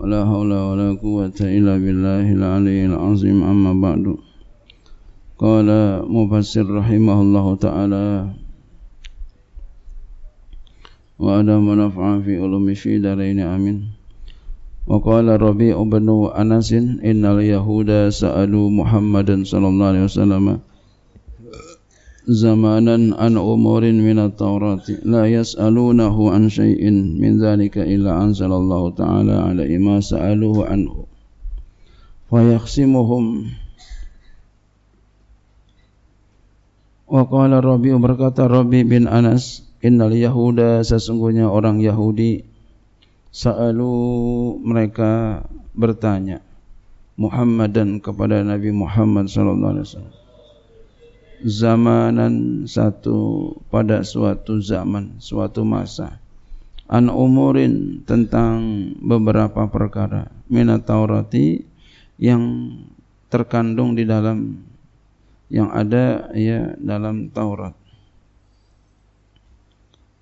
ولا حول ولا قوة إلا بالله العلي العظيم أما بعد قال مفسر رحمه الله تعالى وأدام نفعا في علوم في دارين آمين وقال ربيع بن أنس إن اليهود سألوا محمدا صلى الله عليه وسلم zamanan an umurin min at-taurati la yas'alunahu an syai'in min dhalika illa anzalallahu ta'ala alaihi ma sa'aluhu anhu fayakhsimuhum wa qala Rabi berkata Rabi bin Anas innal yahuda sesungguhnya orang Yahudi sa'alu mereka bertanya Muhammadan kepada Nabi Muhammad sallallahu alaihi wasallam zamanan satu pada suatu zaman, suatu masa. An umurin tentang beberapa perkara minat yang terkandung di dalam yang ada ya dalam Taurat.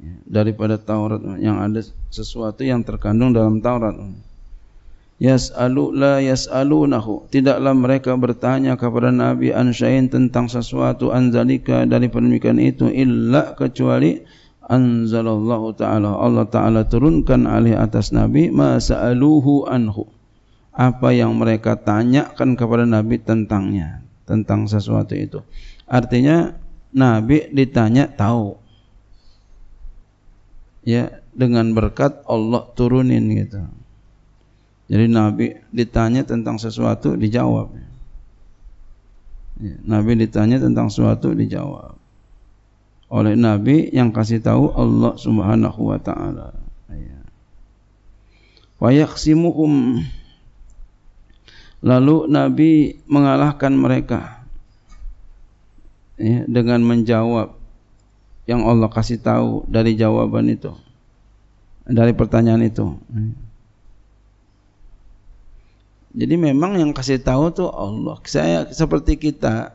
Ya, daripada Taurat yang ada sesuatu yang terkandung dalam Taurat yas'alu la yas'alunahu tidaklah mereka bertanya kepada Nabi ansya'in tentang sesuatu anzalika dari pernikahan itu illa kecuali anzalallahu taala Allah taala turunkan alih atas Nabi mas'aluhu anhu apa yang mereka tanyakan kepada Nabi tentangnya tentang sesuatu itu artinya Nabi ditanya tahu ya dengan berkat Allah turunin gitu jadi Nabi ditanya tentang sesuatu dijawab. Ya, Nabi ditanya tentang sesuatu dijawab. Oleh Nabi yang kasih tahu Allah Subhanahu wa taala. Ya. Lalu Nabi mengalahkan mereka ya, dengan menjawab yang Allah kasih tahu dari jawaban itu, dari pertanyaan itu. Ya. Jadi memang yang kasih tahu tuh Allah. Saya seperti kita,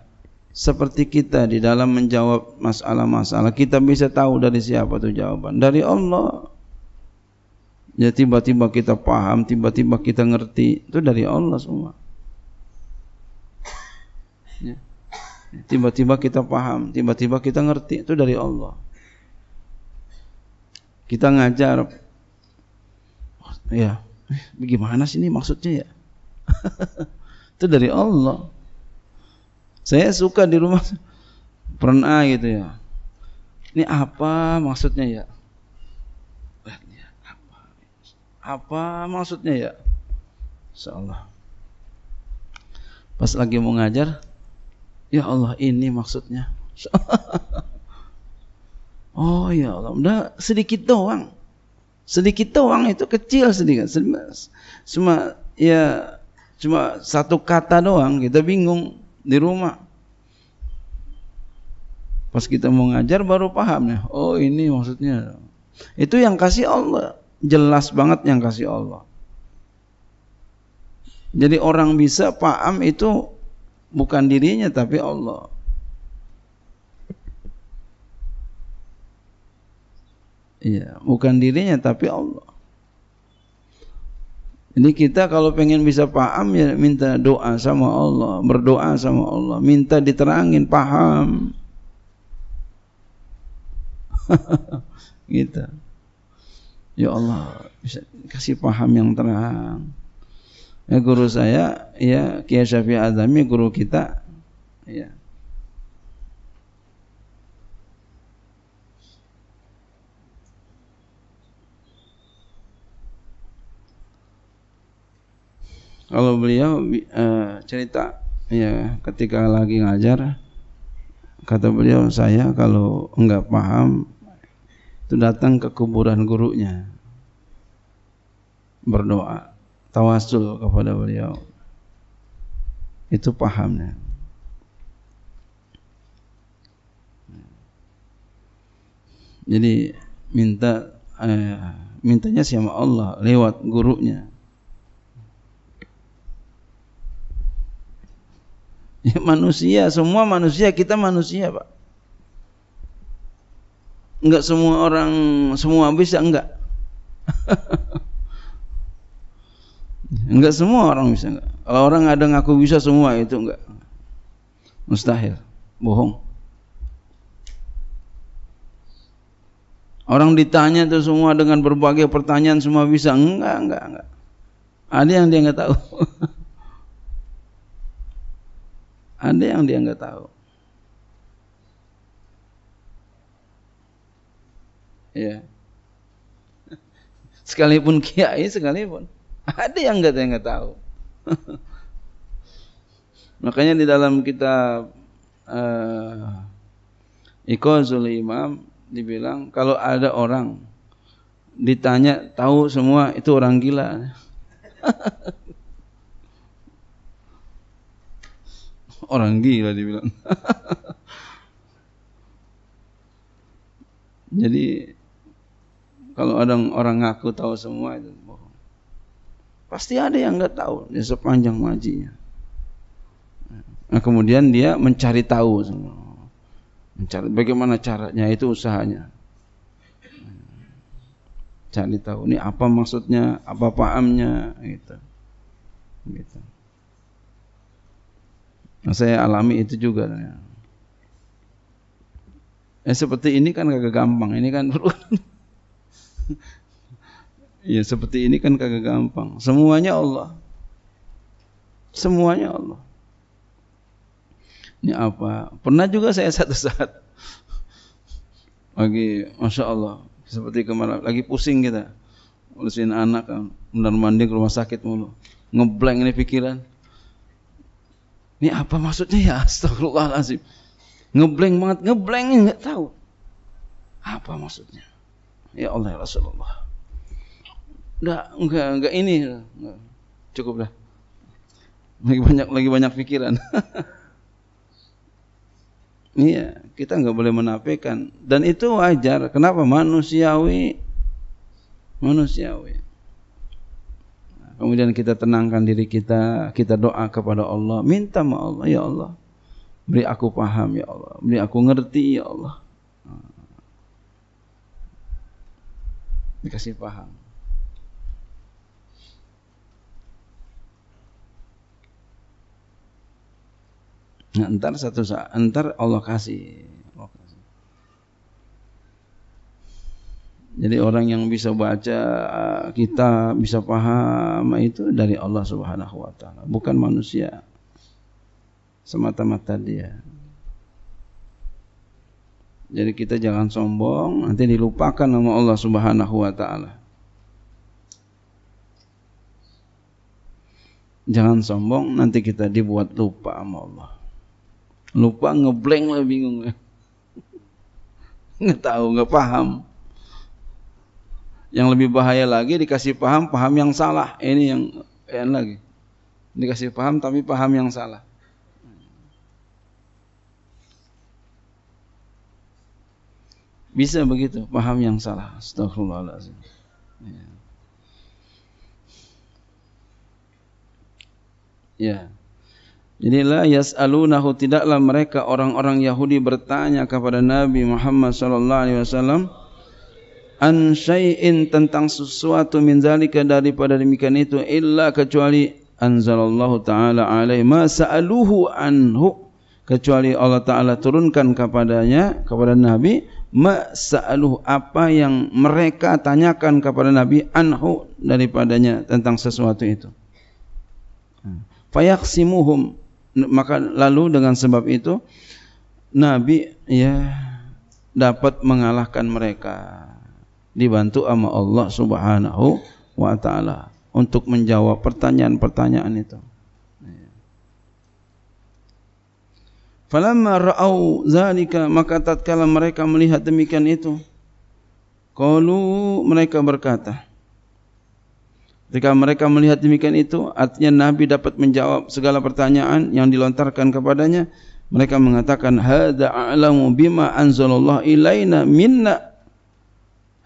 seperti kita di dalam menjawab masalah-masalah, kita bisa tahu dari siapa tuh jawaban. Dari Allah. Ya tiba-tiba kita paham, tiba-tiba kita ngerti, itu dari Allah semua. Ya. Tiba-tiba kita paham, tiba-tiba kita ngerti, itu dari Allah. Kita ngajar, ya, bagaimana gimana sih ini maksudnya ya? itu dari Allah saya suka di rumah pernah gitu ya ini apa maksudnya ya eh, apa apa maksudnya ya insyaallah pas lagi mau ngajar ya Allah ini maksudnya oh ya Allah udah sedikit doang sedikit doang itu kecil sedikit cuma ya cuma satu kata doang kita bingung di rumah pas kita mau ngajar baru paham ya oh ini maksudnya itu yang kasih Allah jelas banget yang kasih Allah jadi orang bisa paham itu bukan dirinya tapi Allah iya bukan dirinya tapi Allah ini kita kalau pengen bisa paham ya minta doa sama Allah, berdoa sama Allah, minta diterangin paham. gitu. Ya Allah, bisa kasih paham yang terang. Ya guru saya ya Kiai Syafi'i Azami guru kita ya kalau beliau e, cerita ya ketika lagi ngajar kata beliau saya kalau enggak paham itu datang ke kuburan gurunya berdoa tawasul kepada beliau itu pahamnya jadi minta eh, mintanya sama Allah lewat gurunya Ya manusia, semua manusia, kita manusia, Pak. Enggak semua orang semua bisa enggak. enggak semua orang bisa enggak. Kalau orang ada ngaku bisa semua itu enggak. Mustahil, bohong. Orang ditanya itu semua dengan berbagai pertanyaan semua bisa. Enggak, enggak, enggak. Ada yang dia enggak tahu. Ada yang dia nggak tahu. Ya. Sekalipun kiai, sekalipun ada yang nggak tahu. Makanya di dalam kitab uh, Iqazul Imam dibilang kalau ada orang ditanya tahu semua itu orang gila. orang gila dibilang. Jadi kalau ada orang ngaku tahu semua itu bohong. Pasti ada yang nggak tahu ya sepanjang majinya. Nah, kemudian dia mencari tahu semua. Mencari bagaimana caranya itu usahanya. Cari tahu ini apa maksudnya, apa pahamnya gitu. Gitu saya alami itu juga ya. seperti ini kan kagak gampang ini kan ya seperti ini kan kagak gampang semuanya Allah semuanya Allah ini apa pernah juga saya satu saat lagi masya Allah seperti kemarin lagi pusing kita urusin anak kan mandi ke rumah sakit mulu ngebleng ini pikiran ini apa maksudnya ya? Astagfirullahalazim. Ngebleng banget, ngeblengnya nggak tahu. Apa maksudnya? Ya Allah ya Rasulullah. Nggak, enggak, enggak ini. Enggak. Cukup dah. Lagi banyak lagi banyak pikiran. Iya, kita nggak boleh menafikan dan itu wajar. Kenapa manusiawi? Manusiawi. Kemudian kita tenangkan diri kita, kita doa kepada Allah, minta sama Allah, ya Allah. Beri aku paham ya Allah, beri aku ngerti ya Allah. Hmm. Dikasih paham. Nah, entar satu saat, entar Allah kasih Jadi orang yang bisa baca eh, kita bisa paham itu dari Allah Subhanahu wa taala, bukan manusia semata-mata dia. Jadi kita jangan sombong, nanti dilupakan nama Allah Subhanahu wa taala. Jangan sombong, nanti kita dibuat lupa sama Allah. Lupa ngeblank lah bingung. Nggak tahu, nggak paham. Yang lebih bahaya lagi dikasih paham paham yang salah. Ini yang en lagi. Dikasih paham tapi paham yang salah. Bisa begitu, paham yang salah. Astagfirullahaladzim. Ya. ya. Jadi la yas'alunahu tidaklah mereka orang-orang Yahudi bertanya kepada Nabi Muhammad sallallahu alaihi wasallam an syai'in tentang sesuatu min zalika daripada demikian itu illa kecuali anzalallahu taala alaihi ma sa'aluhu anhu kecuali Allah taala turunkan kepadanya kepada nabi ma sa'aluhu apa yang mereka tanyakan kepada nabi anhu daripadanya tentang sesuatu itu fayaksimuhum maka lalu dengan sebab itu nabi ya dapat mengalahkan mereka dibantu sama Allah Subhanahu wa taala untuk menjawab pertanyaan-pertanyaan itu. Falamma ra'au zalika maka tatkala mereka melihat demikian itu qalu mereka berkata Ketika mereka melihat demikian itu artinya Nabi dapat menjawab segala pertanyaan yang dilontarkan kepadanya mereka mengatakan hada a'lamu bima anzalallahu ilaina minna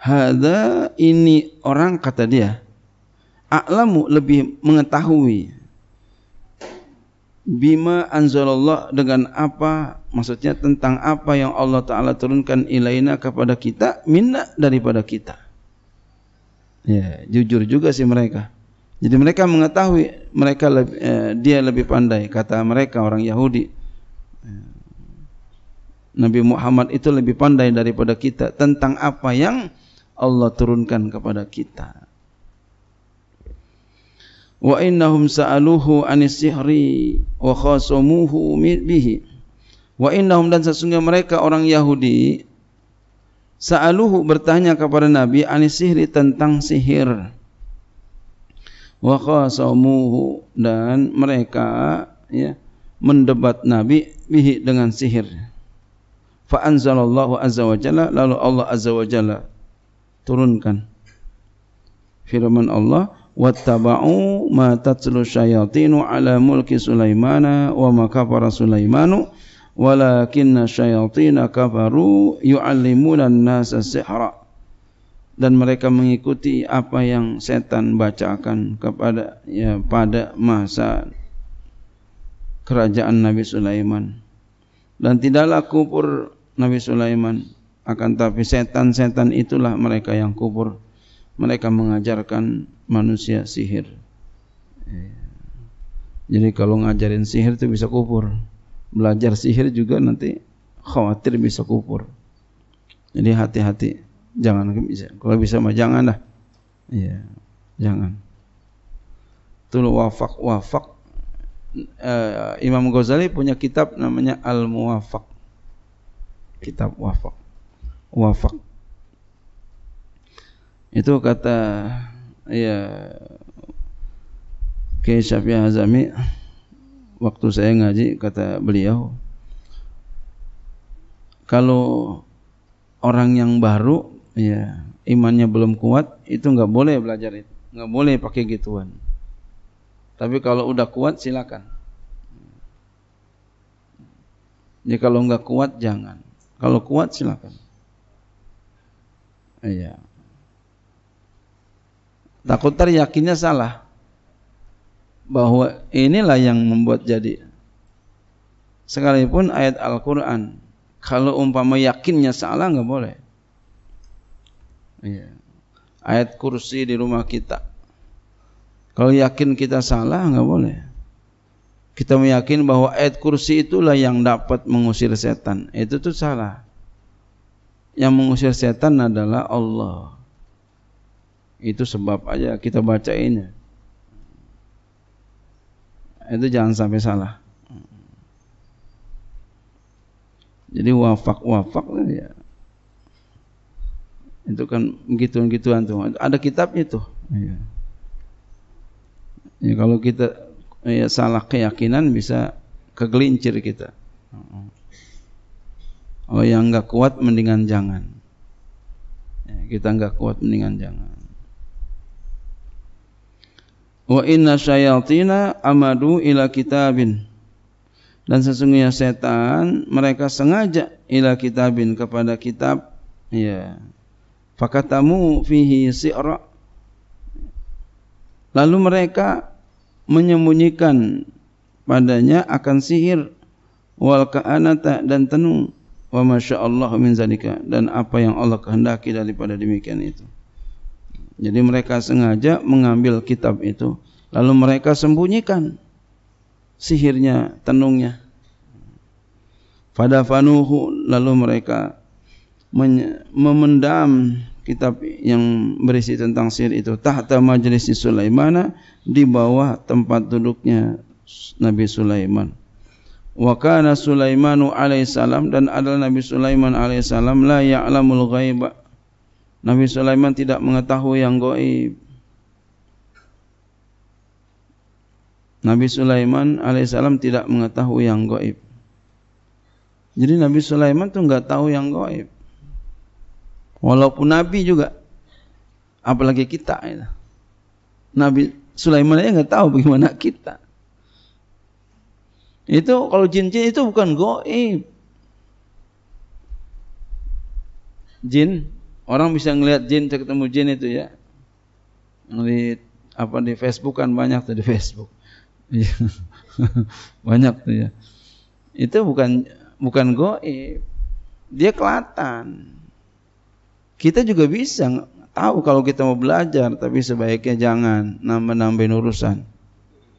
Hada ini orang kata dia A'lamu lebih mengetahui Bima anzalallah dengan apa Maksudnya tentang apa yang Allah Ta'ala turunkan ilaina kepada kita Minna daripada kita Ya, jujur juga sih mereka. Jadi mereka mengetahui mereka lebih, eh, dia lebih pandai kata mereka orang Yahudi. Nabi Muhammad itu lebih pandai daripada kita tentang apa yang Allah turunkan kepada kita. Wa innahum sa'aluhu anis sihri wa khasumuhu bihi. Wa innahum dan sesungguhnya mereka orang Yahudi sa'aluhu bertanya kepada Nabi anis sihri tentang sihir. Wa khasumuhu dan mereka ya mendebat Nabi bihi dengan sihir. Fa anzalallahu azza wa jalla lalu Allah azza wa jalla turunkan firman Allah wattaba'u ma tatlu syayatinu ala mulki Sulaimana wa ma kafara Sulaimanu walakinna syayatina kafaru yu'allimuna an-nasa sihra dan mereka mengikuti apa yang setan bacakan kepada ya, pada masa kerajaan Nabi Sulaiman dan tidaklah kufur Nabi Sulaiman akan tapi setan-setan itulah mereka yang kubur mereka mengajarkan manusia sihir iya. jadi kalau ngajarin sihir itu bisa kubur belajar sihir juga nanti khawatir bisa kubur jadi hati-hati jangan bisa kalau bisa mah jangan lah iya jangan tul wafak wafak eh, Imam Ghazali punya kitab namanya Al Muwafaq kitab wafak wafak itu kata ya Kiai Syafi'i Azami waktu saya ngaji kata beliau kalau orang yang baru ya imannya belum kuat itu nggak boleh belajar itu nggak boleh pakai gituan tapi kalau udah kuat silakan jadi kalau nggak kuat jangan kalau kuat silakan Iya. Takut tar salah bahwa inilah yang membuat jadi. Sekalipun ayat Al-Quran, kalau umpama yakinnya salah nggak boleh. Iya. Ayat kursi di rumah kita. Kalau yakin kita salah nggak boleh. Kita meyakin bahwa ayat kursi itulah yang dapat mengusir setan. Itu tuh salah yang mengusir setan adalah Allah. Itu sebab aja kita baca ini. Ya. Itu jangan sampai salah. Jadi wafak-wafak ya. Itu kan begitu gituan tuh. Ada kitabnya tuh. Ya. ya kalau kita ya, salah keyakinan bisa kegelincir kita oh yang nggak kuat mendingan jangan ya, kita nggak kuat mendingan jangan wa inna syayatina amadu ila kitabin dan sesungguhnya setan mereka sengaja ila kitabin kepada kitab ya fakatamu fihi si'ra lalu mereka menyembunyikan padanya akan sihir wal ka'anata dan tenung wa Allah min zalika dan apa yang Allah kehendaki daripada demikian itu. Jadi mereka sengaja mengambil kitab itu lalu mereka sembunyikan sihirnya, tenungnya. Fadafanuhu lalu mereka memendam kitab yang berisi tentang sihir itu tahta majlis Sulaiman di bawah tempat duduknya Nabi Sulaiman wa kana Sulaimanu alaihissalam dan adalah Nabi Sulaiman alaihissalam la ya'lamul ghaiba Nabi Sulaiman tidak mengetahui yang gaib Nabi Sulaiman alaihissalam tidak mengetahui yang gaib jadi Nabi Sulaiman tuh nggak tahu yang gaib walaupun Nabi juga apalagi kita ya. Nabi Sulaiman aja nggak tahu bagaimana kita itu kalau jin-jin itu bukan goib. Jin, orang bisa ngelihat jin, ketemu jin itu ya. Di apa di Facebook kan banyak tuh di Facebook. Iya. banyak tuh ya. Itu bukan bukan goib. Dia kelatan Kita juga bisa tahu kalau kita mau belajar, tapi sebaiknya jangan nambah-nambahin urusan.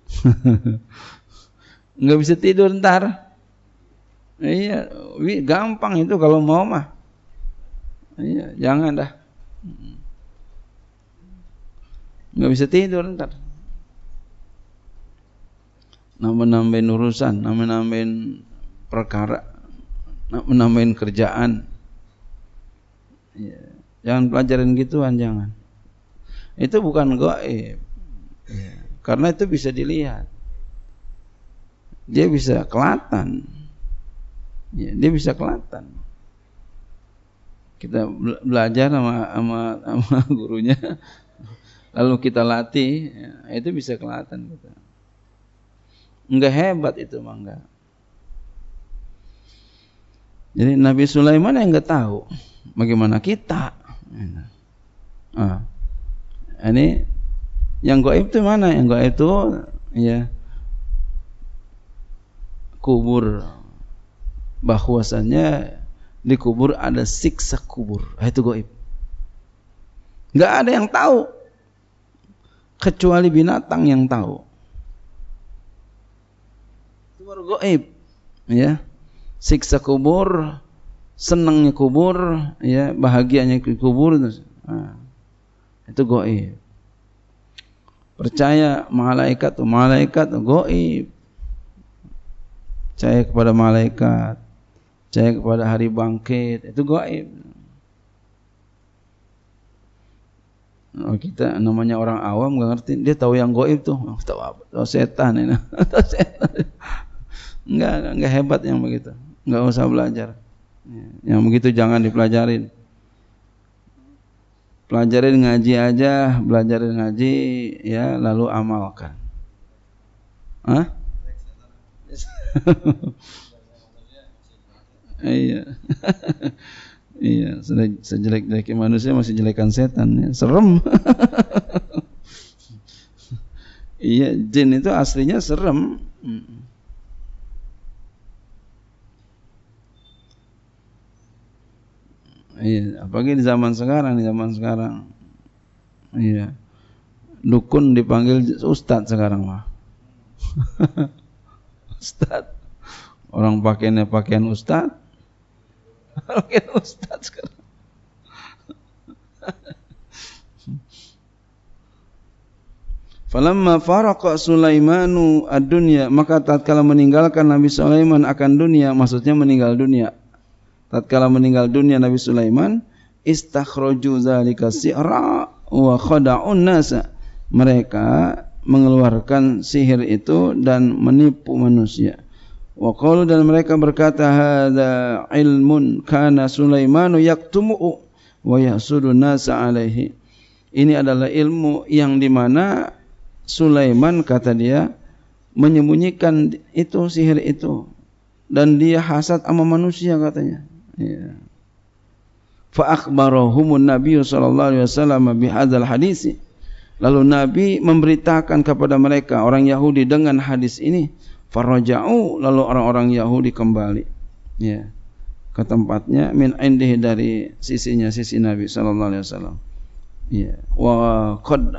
nggak bisa tidur ntar iya gampang itu kalau mau mah iya jangan dah nggak bisa tidur ntar nambah-nambahin urusan nambah-nambahin perkara nambah-nambahin kerjaan iya. jangan pelajarin gituan jangan itu bukan goib iya. karena itu bisa dilihat dia bisa kelatan ya, dia bisa kelatan kita belajar sama, sama, sama gurunya lalu kita latih ya, itu bisa kelatan. kita enggak hebat itu mangga. jadi Nabi Sulaiman yang enggak tahu bagaimana kita nah, ini yang gaib itu mana yang gaib itu ya kubur bahwasanya di kubur ada siksa kubur ah, itu goib nggak ada yang tahu kecuali binatang yang tahu itu baru goib ya siksa kubur senangnya kubur ya bahagianya kubur nah, itu goib percaya malaikat tuh malaikat goib percaya kepada malaikat, percaya kepada hari bangkit, itu gaib. Oh, kita namanya orang awam nggak ngerti, dia tahu yang gaib tuh, oh, tahu apa? Tahu setan ini, tahu setan. Enggak, enggak hebat yang begitu. Enggak usah belajar. Ya, yang begitu jangan dipelajarin. Pelajarin ngaji aja, belajarin ngaji ya, lalu amalkan. Hah? iya. iya, sejelek-jeleknya manusia masih jelekan setan ya. Serem. iya, jin itu aslinya serem. Mm. Iya, apalagi di zaman sekarang, di zaman sekarang. Iya. Dukun dipanggil ustadz sekarang mah ustad orang pakaiannya pakaian ustad pakaian ustad sekarang Falamma faraqa Sulaimanu ad-dunya maka tatkala meninggalkan Nabi Sulaiman akan dunia maksudnya meninggal dunia tatkala meninggal dunia Nabi Sulaiman istakhraju zalika si'ra wa khada'un nasa mereka mengeluarkan sihir itu dan menipu manusia. Wa qalu dan mereka berkata hadza ilmun kana Sulaimanu yaktumu'u wa yahsudu nasa alaihi. Ini adalah ilmu yang di mana Sulaiman kata dia menyembunyikan itu sihir itu dan dia hasad sama manusia katanya. Ya. Fa akhbarahumun Nabi sallallahu alaihi wasallam bi hadzal hadisi. Lalu Nabi memberitakan kepada mereka orang Yahudi dengan hadis ini, faraja'u lalu orang-orang Yahudi kembali ya ke tempatnya min indih dari sisinya sisi Nabi sallallahu alaihi wasallam. Ya, wa qad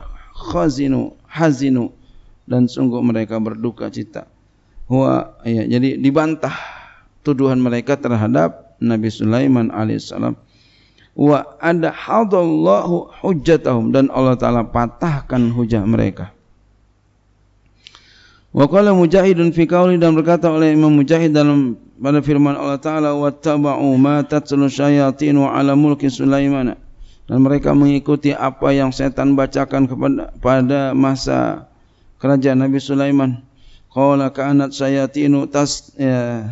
khazinu hazinu dan sungguh mereka berduka cita. Wa ya, jadi dibantah tuduhan mereka terhadap Nabi Sulaiman alaihissalam wa ada hadallahu hujjatahum dan Allah taala patahkan hujah mereka. Wa qala Mujahidun fi qauli dan berkata oleh Imam Mujahid dalam pada firman Allah taala wattaba'u ma tatlu syayatin wa ala mulki Sulaiman dan mereka mengikuti apa yang setan bacakan kepada pada masa kerajaan Nabi Sulaiman. Qala kanat syayatinu tas ya,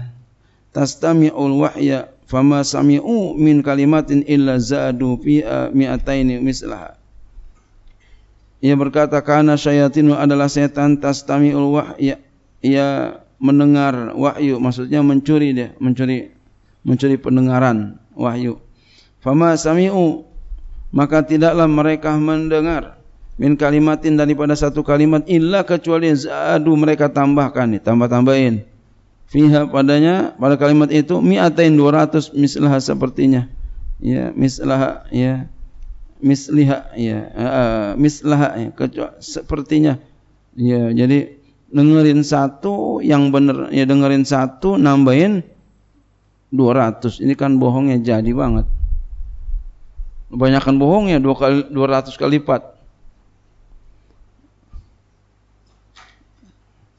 tastami'ul wahya fama sami'u min kalimatin illa zadu fi'a mi'ataini mislaha ia berkata karena syayatinu adalah setan tamiul wahya ia mendengar wahyu maksudnya mencuri dia mencuri mencuri pendengaran wahyu fama sami'u maka tidaklah mereka mendengar min kalimatin daripada satu kalimat illa kecuali zadu mereka tambahkan tambah-tambahin fiha padanya pada kalimat itu mi'atain 200 mislah sepertinya ya mislah ya misliha ya uh, eh, eh, mislah ya kecuali sepertinya ya jadi dengerin satu yang benar ya dengerin satu nambahin 200 ini kan bohongnya jadi banget kebanyakan bohongnya dua kali 200 kali lipat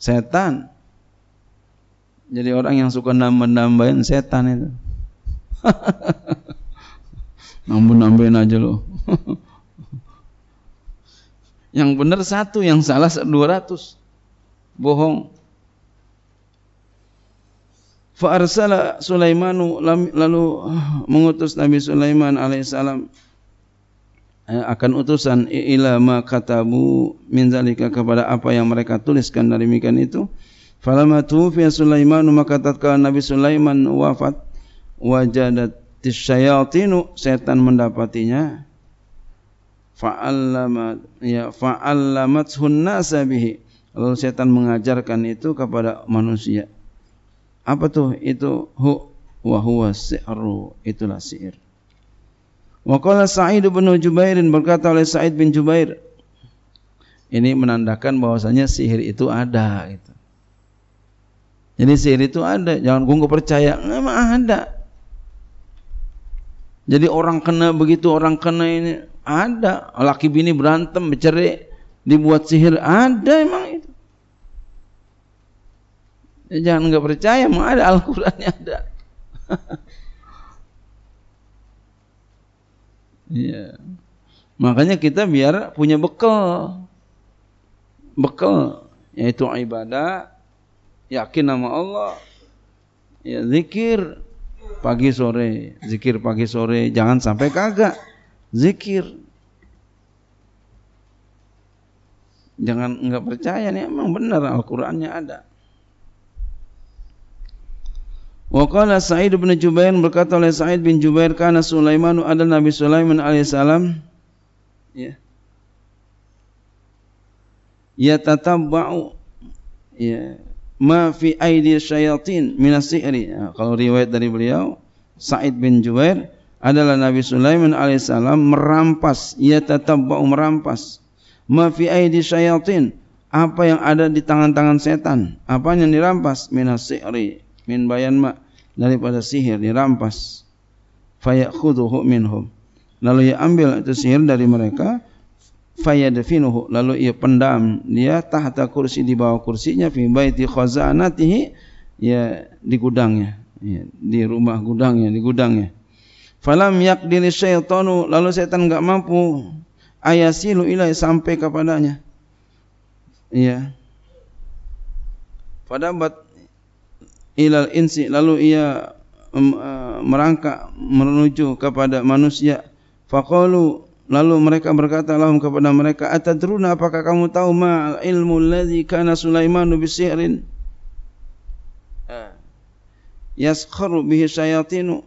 setan jadi orang yang suka nambah-nambahin setan itu. Nambah-nambahin aja loh. yang benar satu, yang salah 200. Bohong. Fa'arsala Sulaimanu lalu mengutus Nabi Sulaiman alaihissalam eh, akan utusan ila ma katabu min kepada apa yang mereka tuliskan dari mikan itu Falamma tufiya Sulaiman maka tatkala Nabi Sulaiman wafat wajadat tisyayatinu setan mendapatinya fa'allamat ya fa'allamat hunnasa bihi lalu setan mengajarkan itu kepada manusia apa tuh itu hu wa huwa si'ru itulah si'ir wa qala Sa'id bin Jubairin berkata oleh Sa'id bin Jubair ini menandakan bahwasanya sihir itu ada gitu jadi sihir itu ada, jangan gunggu percaya, memang ada. Jadi orang kena begitu, orang kena ini ada. Laki bini berantem, bercerai, dibuat sihir, ada emang itu. Ya, jangan nggak percaya, emang ada Al-Qur'annya ada. Iya. Makanya kita biar punya bekal. Bekal yaitu ibadah, yakin sama Allah ya zikir pagi sore zikir pagi sore jangan sampai kagak zikir jangan nggak percaya nih emang benar Al-Qur'annya ada Waqala Sa'id bin Jubair berkata oleh Sa'id bin Jubair karena Sulaiman adalah Nabi Sulaiman alaihissalam ya ya tatabba'u ya ma fi aidi syayatin minas sihri. Ya, kalau riwayat dari beliau Said bin Jubair adalah Nabi Sulaiman alaihissalam merampas, ia tatabba'u merampas. Ma fi aidi syayatin, apa yang ada di tangan-tangan setan. Apa yang dirampas? Minas sihri, min bayan ma daripada sihir dirampas. Fayakhuduhu minhum. Lalu ia ambil itu sihir dari mereka fayadfinuhu lalu ia pendam dia tahta kursi di bawah kursinya fi baiti khazanatihi ya di gudangnya ya, di rumah gudangnya di gudangnya falam dinishe syaitanu lalu setan enggak mampu ayasilu ilai sampai kepadanya ya pada bat ilal insi lalu ia eh, merangkak menuju kepada manusia faqalu Lalu mereka berkata lahum kepada mereka, "Atadruna apakah kamu tahu ma ilmu alladhi kana Sulaimanu bisihrin?" Yaskharu bihi syayatinu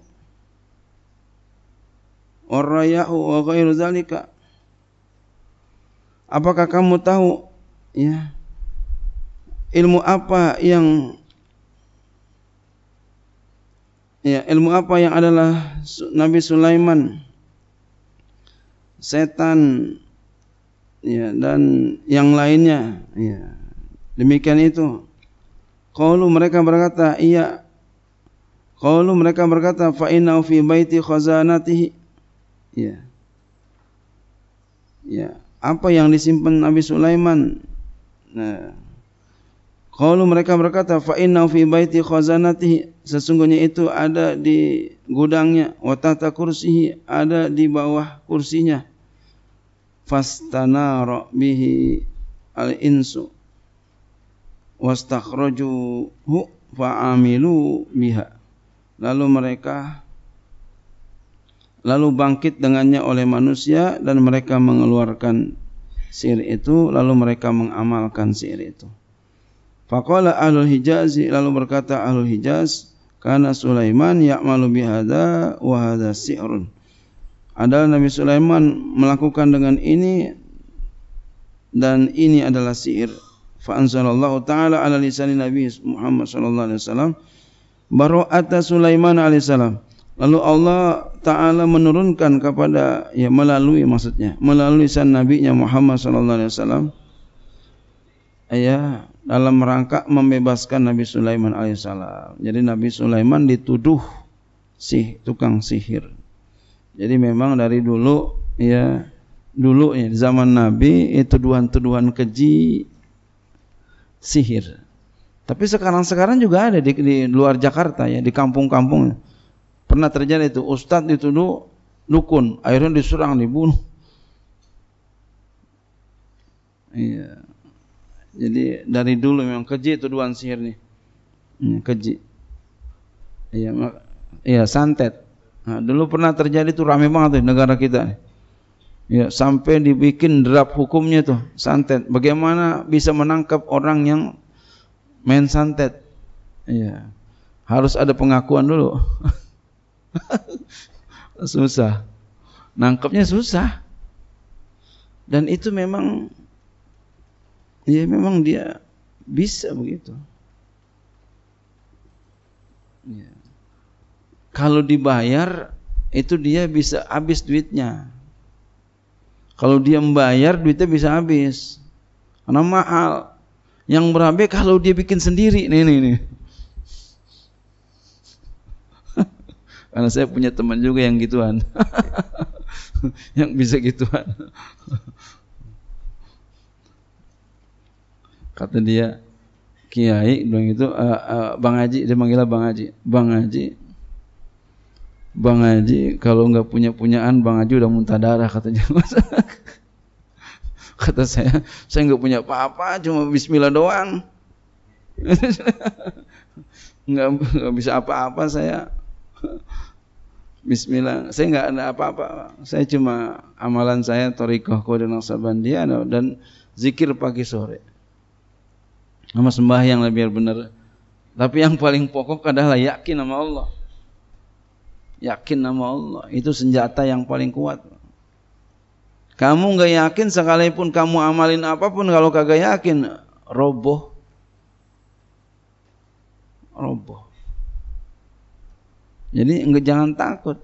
warayahu wa ghairu dzalika? Apakah kamu tahu ya ilmu apa yang ya ilmu apa yang adalah Nabi Sulaiman setan ya dan yang lainnya ya demikian itu qalu mereka berkata iya qalu mereka berkata fa inna fi baiti khazanatihi ya ya apa yang disimpan Nabi Sulaiman nah kalau mereka berkata fa inna fi baiti khazanatihi sesungguhnya itu ada di gudangnya wa tahta kursihi ada di bawah kursinya fastanara bihi al insu wastakhrajuhu fa'amilu biha lalu mereka lalu bangkit dengannya oleh manusia dan mereka mengeluarkan sihir itu lalu mereka mengamalkan sihir itu Faqala ahlul hijazi lalu berkata ahlul hijaz karena Sulaiman ya'malu bihada wa hadha sihrun. Adalah Nabi Sulaiman melakukan dengan ini dan ini adalah siir. Fa taala ala lisan Nabi Muhammad sallallahu alaihi wasallam bara'ata Sulaiman alaihi salam. Lalu Allah taala menurunkan kepada ya melalui maksudnya melalui lisan nabinya Muhammad sallallahu alaihi wasallam ayah dalam rangka membebaskan Nabi Sulaiman alaihissalam. Jadi Nabi Sulaiman dituduh sih tukang sihir. Jadi memang dari dulu ya dulu ya zaman Nabi itu ya, tuduhan-tuduhan keji sihir. Tapi sekarang-sekarang juga ada di, di luar Jakarta ya di kampung-kampung pernah terjadi itu Ustadz dituduh dukun akhirnya diserang dibunuh. Iya. Jadi dari dulu memang keji tuduhan sihir nih. Ya, keji. Iya, ya, santet. Nah, dulu pernah terjadi tuh ramai banget tuh negara kita. Ya, sampai dibikin draft hukumnya tuh santet. Bagaimana bisa menangkap orang yang main santet? Ya. Harus ada pengakuan dulu. susah. Nangkapnya susah. Dan itu memang Ya memang dia bisa begitu. Ya. Kalau dibayar itu dia bisa habis duitnya. Kalau dia membayar duitnya bisa habis. Karena mahal. Yang berabe kalau dia bikin sendiri nih nih nih. Karena saya punya teman juga yang gituan. yang bisa gituan. kata dia kiai bilang itu uh, eh, uh, eh, bang Haji dia manggil bang Haji bang Haji bang Haji kalau nggak punya punyaan bang Haji udah muntah darah katanya kata saya saya nggak punya apa-apa cuma Bismillah doang nggak nggak bisa apa-apa saya Bismillah saya nggak ada apa-apa saya cuma amalan saya torikoh dan nasaban dia dan zikir pagi sore nama sembahyang lah biar benar tapi yang paling pokok adalah yakin nama Allah yakin nama Allah itu senjata yang paling kuat kamu nggak yakin sekalipun kamu amalin apapun kalau kagak yakin roboh roboh jadi enggak jangan takut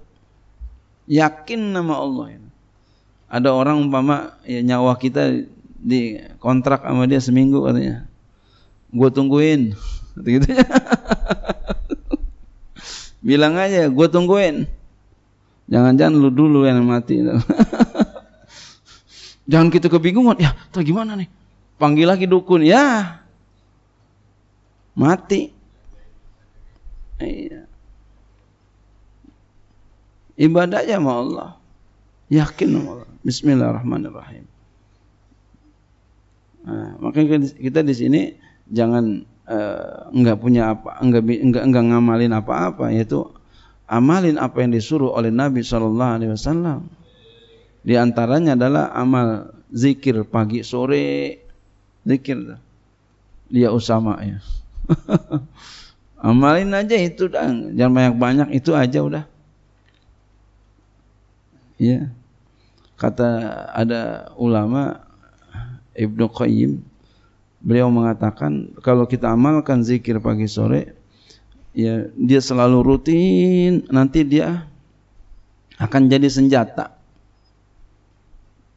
yakin nama Allah ya. ada orang umpama ya, nyawa kita di kontrak sama dia seminggu katanya gue tungguin gitu bilang aja gue tungguin jangan-jangan lu dulu yang mati jangan kita kebingungan ya tuh gimana nih panggil lagi dukun ya mati iya aja sama Allah yakin sama Allah Bismillahirrahmanirrahim nah, makanya kita di sini jangan uh, eh, enggak punya apa enggak enggak enggak ngamalin apa-apa yaitu amalin apa yang disuruh oleh Nabi Shallallahu alaihi wasallam. Di antaranya adalah amal zikir pagi sore zikir dia usama ya. Amalin aja itu dang, jangan banyak-banyak itu aja udah. Ya. Kata ada ulama Ibnu Qayyim beliau mengatakan kalau kita amalkan zikir pagi sore ya dia selalu rutin nanti dia akan jadi senjata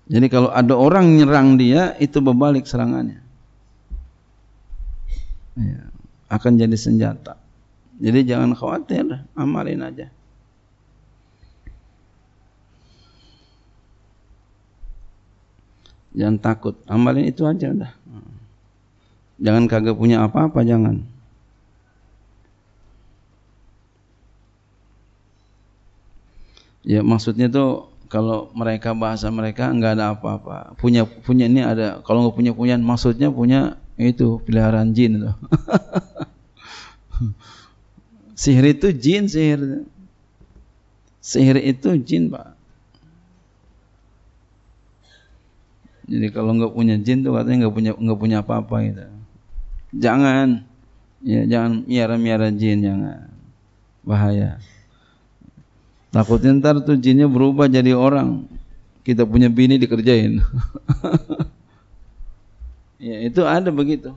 jadi kalau ada orang nyerang dia itu berbalik serangannya ya, akan jadi senjata jadi jangan khawatir amalin aja jangan takut amalin itu aja udah Jangan kagak punya apa-apa, jangan. Ya maksudnya tuh kalau mereka bahasa mereka nggak ada apa-apa. Punya punya ini ada. Kalau nggak punya punya maksudnya punya itu peliharaan jin tuh. sihir itu jin sihir. Sihir itu jin pak. Jadi kalau nggak punya jin tuh katanya nggak punya nggak punya apa-apa gitu. Jangan. Ya, jangan miara-miara jin jangan. Bahaya. Takutnya ntar tuh jinnya berubah jadi orang. Kita punya bini dikerjain. ya, itu ada begitu.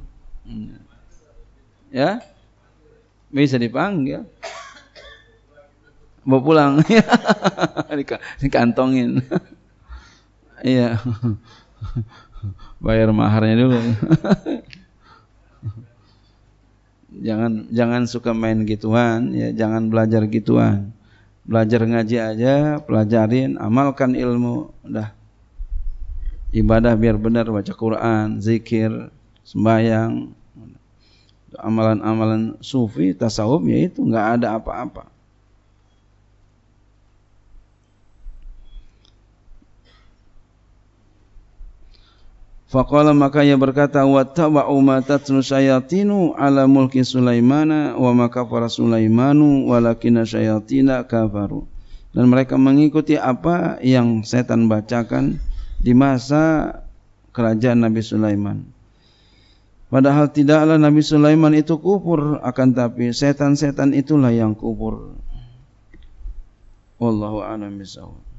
Ya. Bisa dipanggil. Mau pulang. Dikantongin. Iya. Bayar maharnya dulu jangan jangan suka main gituan ya jangan belajar gituan belajar ngaji aja pelajarin amalkan ilmu dah ibadah biar benar baca Quran zikir sembahyang amalan-amalan sufi tasawuf ya itu nggak ada apa-apa Faqala maka ia berkata wa taba'u ma tatlu syayatinu ala mulki Sulaimana wa maka para Sulaimanu walakin syayatina kafaru. Dan mereka mengikuti apa yang setan bacakan di masa kerajaan Nabi Sulaiman. Padahal tidaklah Nabi Sulaiman itu kufur akan tapi setan-setan itulah yang kufur. Wallahu a'lam bishawab.